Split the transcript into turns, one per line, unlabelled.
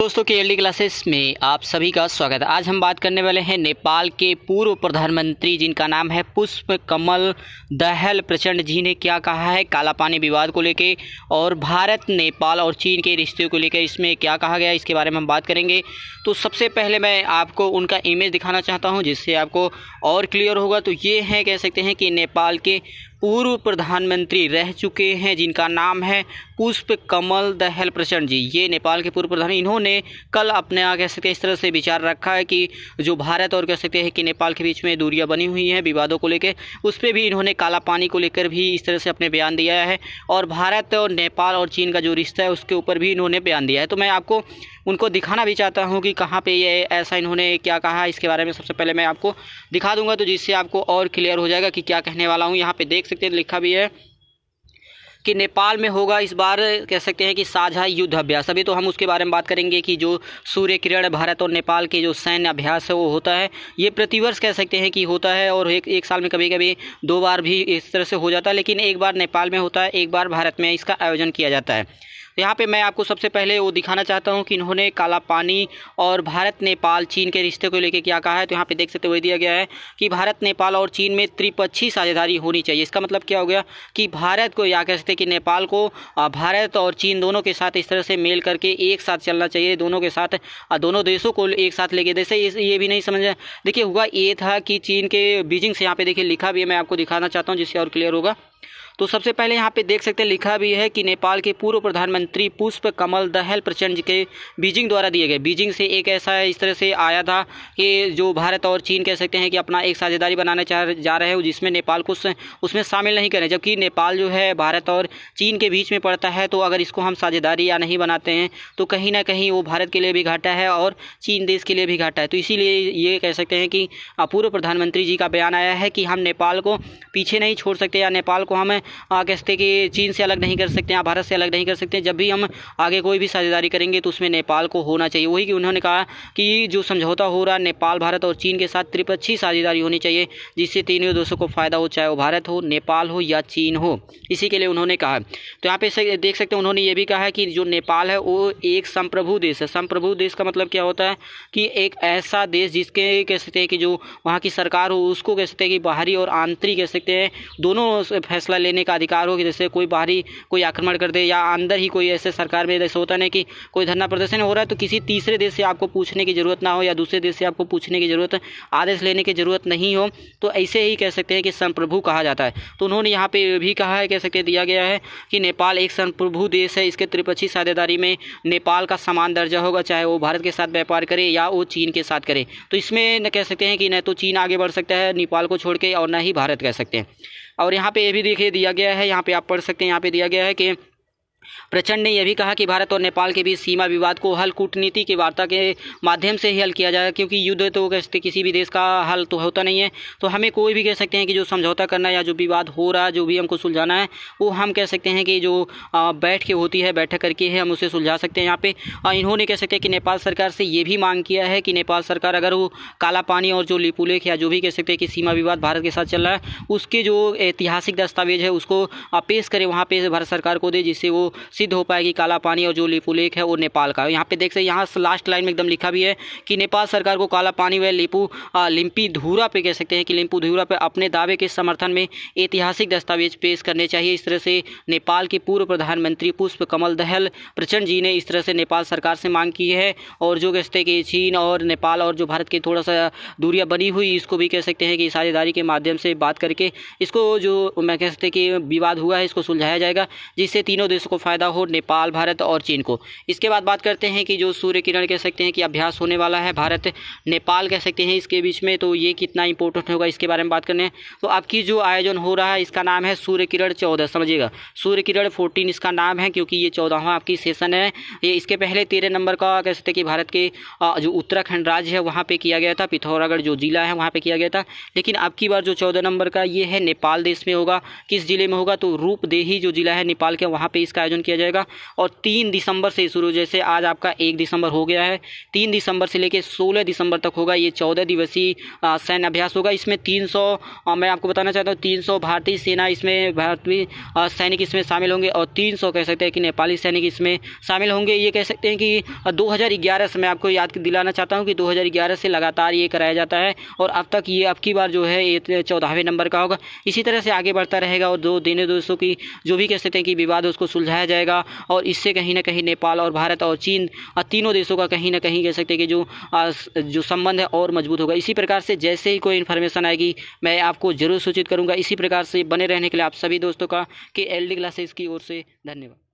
दोस्तों के L classes में आप सभी का स्वागत है आज हम बात करने वाले हैं नेपाल के पूर्व प्रधानमंत्री जिनका नाम है पुष्प कमल दहल प्रचंड जी ने क्या कहा है काला पानी विवाद को लेके और भारत नेपाल और चीन के रिश्ते को लेकर इसमें क्या कहा गया इसके बारे में हम बात करेंगे तो सबसे पहले मैं आपको उनका इमेज दिखाना चाहता हूँ जिससे आपको और क्लियर होगा तो ये हैं कह सकते हैं कि नेपाल के पूर्व प्रधानमंत्री रह चुके हैं जिनका नाम है पुष्प कमल दहल प्रचंड जी ये नेपाल के पूर्व प्रधान इन्होंने कल अपने यहाँ कह सकते इस तरह से विचार रखा है कि जो भारत और कह सकते हैं कि नेपाल के बीच में दूरियाँ बनी हुई हैं विवादों को लेकर उस पर भी इन्होंने काला पानी को लेकर भी इस तरह से अपने बयान दिया है और भारत और नेपाल और चीन का जो रिश्ता है उसके ऊपर भी इन्होंने बयान दिया है तो मैं आपको उनको दिखाना भी चाहता हूँ कि कहाँ पर ये ऐसा इन्होंने क्या कहा इसके बारे में सबसे पहले मैं आपको दिखा दूंगा तो जिससे आपको और क्लियर हो जाएगा कि क्या कहने वाला हूँ यहाँ पे देख सकते हैं लिखा भी है कि नेपाल में होगा इस बार कह सकते हैं कि साझा युद्ध अभ्यास अभी तो हम उसके बारे में बात करेंगे कि जो सूर्य किरण भारत और नेपाल के जो सैन्य अभ्यास है वो होता है ये प्रतिवर्ष कह सकते हैं कि होता है और एक एक साल में कभी कभी दो बार भी इस तरह से हो जाता है लेकिन एक बार नेपाल में होता है एक बार भारत में इसका आयोजन किया जाता है तो यहाँ पे मैं आपको सबसे पहले वो दिखाना चाहता हूँ कि इन्होंने काला पानी और भारत नेपाल चीन के रिश्ते को लेकर क्या कहा है तो यहाँ पे देख सकते हुए दिया गया है कि भारत नेपाल और चीन में त्रिपक्षीय साझेदारी होनी चाहिए इसका मतलब क्या हो गया कि भारत को या कह सकते कि नेपाल को भारत और चीन दोनों के साथ इस तरह से मेल करके एक साथ चलना चाहिए दोनों के साथ दोनों देशों को एक साथ लेके जैसे ये भी नहीं समझ देखिए हुआ ये था कि चीन के बीजिंग से यहाँ पे देखिए लिखा भी है मैं आपको दिखाना चाहता हूँ जिससे और क्लियर होगा तो सबसे पहले यहाँ पे देख सकते हैं लिखा भी है कि नेपाल के पूर्व प्रधानमंत्री पुष्प कमल दहल प्रचंड के बीजिंग द्वारा दिए गए बीजिंग से एक ऐसा इस तरह से आया था कि जो भारत और चीन कह सकते हैं कि अपना एक साझेदारी बनाने चाह जा रहे हो जिसमें नेपाल को उसमें शामिल नहीं करें जबकि नेपाल जो है भारत और चीन के बीच में पड़ता है तो अगर इसको हम साझेदारी या नहीं बनाते हैं तो कहीं ना कहीं वो भारत के लिए भी घाटा है और चीन देश के लिए भी घाटा है तो इसीलिए ये कह सकते हैं कि पूर्व प्रधानमंत्री जी का बयान आया है कि हम नेपाल को पीछे नहीं छोड़ सकते या नेपाल को हम कहते कि चीन से अलग नहीं कर सकते या भारत से अलग नहीं कर सकते जब भी हम आगे कोई भी साझेदारी करेंगे तो उसमें नेपाल को होना चाहिए वही कि उन्होंने कहा कि जो समझौता हो रहा नेपाल भारत और चीन के साथ त्रिपक्षीय साझेदारी होनी चाहिए जिससे तीनों देशों को फ़ायदा हो चाहे वो भारत हो नेपाल हो या चीन हो इसी के लिए उन्होंने कहा तो यहाँ पे देख सकते हैं उन्होंने ये भी कहा है कि जो नेपाल है वो एक संप्रभु देश है संप्रभु देश का मतलब क्या होता है कि एक ऐसा देश जिसके कह सकते हैं कि जो वहाँ की सरकार हो उसको कह सकते हैं कि बाहरी और आंतरिक कह सकते हैं दोनों फैसला लेने देने का अधिकार हो कि जैसे कोई बाहरी कोई आक्रमण कर दे या अंदर ही कोई ऐसे सरकार में जैसे होता नहीं कि कोई धरना प्रदर्शन हो रहा है तो किसी तीसरे देश से आपको पूछने की ज़रूरत ना हो या दूसरे देश से आपको पूछने की ज़रूरत आदेश लेने की ज़रूरत नहीं हो तो ऐसे ही कह सकते हैं कि संप्रभु कहा जाता है तो उन्होंने यहाँ पर भी कहा है कह सकते दिया गया है कि नेपाल एक संप्रभु देश है इसके त्रिपक्षीय साझेदारी में नेपाल का समान दर्जा होगा चाहे वो भारत के साथ व्यापार करे या वो चीन के साथ करे तो इसमें न कह सकते हैं कि न तो चीन आगे बढ़ सकता है नेपाल को छोड़ के और न ही भारत कह सकते हैं और यहाँ पे ये भी देखिए दिया गया है यहाँ पे आप पढ़ सकते हैं यहाँ पे दिया गया है कि प्रचंड ने यह भी कहा कि भारत और नेपाल के बीच सीमा विवाद को हल कूटनीति की वार्ता के माध्यम से ही हल किया जाएगा क्योंकि युद्ध तो किसी भी देश का हल तो होता नहीं है तो हमें कोई भी कह सकते हैं कि जो समझौता करना या जो विवाद हो रहा है जो भी हमको सुलझाना है वो हम कह सकते हैं कि जो बैठ के होती है बैठक करके है हम उसे सुलझा सकते हैं यहाँ पे इन्होंने कह सकते हैं कि नेपाल सरकार से ये भी मांग किया है कि नेपाल सरकार अगर वो काला पानी और जो लिपुलेख या जो भी कह सकते हैं कि सीमा विवाद भारत के साथ चल रहा है उसके जो ऐतिहासिक दस्तावेज है उसको पेश करें वहाँ पे भारत सरकार को दे जिससे वो सिद्ध हो पाएगी काला पानी और जो लिपू लेक है वो नेपाल का है यहाँ पे देख सकते यहाँ लास्ट लाइन में एकदम लिखा भी है कि नेपाल सरकार को काला पानी व लिपू लिम्पी धूरा पे कह सकते हैं कि लिम्पू धूरा पे अपने दावे के समर्थन में ऐतिहासिक दस्तावेज पेश करने चाहिए इस तरह से नेपाल के पूर्व प्रधानमंत्री पुष्प कमल दहल प्रचंड जी ने इस तरह से नेपाल सरकार से मांग की है और जो कह हैं कि चीन और नेपाल और जो भारत की थोड़ा सा दूरियाँ बनी हुई इसको भी कह सकते हैं कि साझेदारी के माध्यम से बात करके इसको जो मैं कह सकते कि विवाद हुआ है इसको सुलझाया जाएगा जिससे तीनों देशों को फ़ायदा हो नेपाल भारत और चीन को इसके बाद बात करते हैं कि जो सूर्य किरण कह सकते हैं कि अभ्यास होने वाला है भारत नेपाल कह सकते हैं इसके बीच में तो ये कितना इंपॉर्टेंट होगा इसके बारे में बात करने तो अब की जो आयोजन हो रहा है इसका नाम है सूर्य किरण चौदह समझिएगा सूर्य किरण फोर्टीन इसका नाम है क्योंकि ये चौदहवा आपकी सेशन है ये इसके पहले तेरह नंबर का कह सकते हैं कि भारत के जो उत्तराखंड राज्य है वहाँ पर किया गया था पिथौरागढ़ जो जिला है वहाँ पर किया गया था लेकिन अब की बार जो चौदह नंबर का ये है नेपाल देश में होगा किस जिले में होगा तो रूपदेही जो जिला है नेपाल के वहाँ पर इसका आयोजन आयोजन किया जाएगा और तीन दिसंबर से शुरू जैसे आज आपका एक दिसंबर हो गया है तीन दिसंबर से लेकर सोलह दिसंबर तक होगा ये चौदह दिवसीय सैन्य अभ्यास होगा इसमें तीन मैं आपको बताना चाहता हूँ तीन भारतीय सेना इसमें भारतीय सैनिक इसमें शामिल होंगे और तीन कह सकते हैं कि नेपाली सैनिक इसमें शामिल होंगे ये कह सकते हैं कि दो से मैं आपको याद दिलाना चाहता हूँ कि दो से लगातार ये कराया जाता है और अब तक ये अब की बार जो है ये चौदहवें नंबर का होगा इसी तरह से आगे बढ़ता रहेगा और दो देने दोस्तों की जो भी कह सकते हैं कि विवाद उसको सुलझाया जाएगा और इससे कहीं ना कहीं नेपाल और भारत और चीन तीनों देशों का कहीं ना कहीं कह सकते हैं कि जो जो संबंध है और मजबूत होगा इसी प्रकार से जैसे ही कोई इन्फॉर्मेशन आएगी मैं आपको जरूर सूचित करूँगा इसी प्रकार से बने रहने के लिए आप सभी दोस्तों का कि एल डी क्लासेस की ओर से धन्यवाद